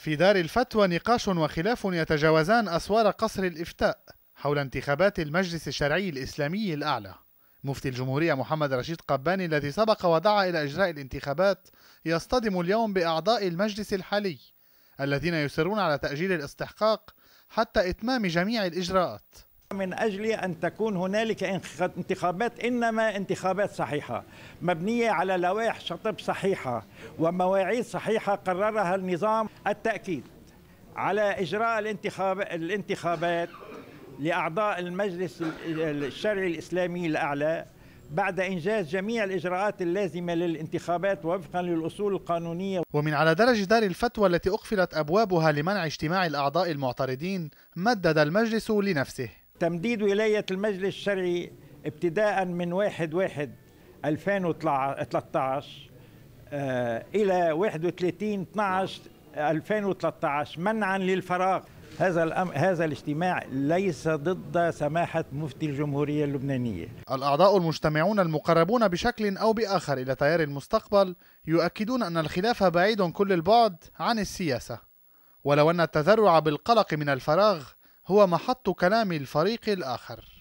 في دار الفتوى نقاش وخلاف يتجاوزان أسوار قصر الإفتاء حول انتخابات المجلس الشرعي الإسلامي الأعلى مفتي الجمهورية محمد رشيد قباني الذي سبق ودعا إلى إجراء الانتخابات يصطدم اليوم بأعضاء المجلس الحالي الذين يصرون على تأجيل الاستحقاق حتى إتمام جميع الإجراءات من أجل أن تكون هنالك انتخابات إنما انتخابات صحيحة مبنية على لوائح شطب صحيحة ومواعيد صحيحة قررها النظام التأكيد على إجراء الانتخابات لأعضاء المجلس الشرعي الإسلامي الأعلى بعد إنجاز جميع الإجراءات اللازمة للانتخابات وفقا للأصول القانونية ومن على درج دار الفتوى التي أقفلت أبوابها لمنع اجتماع الأعضاء المعترضين مدد المجلس لنفسه تمديد ولاية المجلس الشرعي ابتداء من 1 1 2013 إلى 31 12 2013 منعا للفراغ هذا الأم... هذا الاجتماع ليس ضد سماحه مفتي الجمهوريه اللبنانيه. الاعضاء المجتمعون المقربون بشكل او باخر الى تيار المستقبل يؤكدون ان الخلاف بعيد كل البعد عن السياسه. ولو ان التذرع بالقلق من الفراغ هو محط كلام الفريق الآخر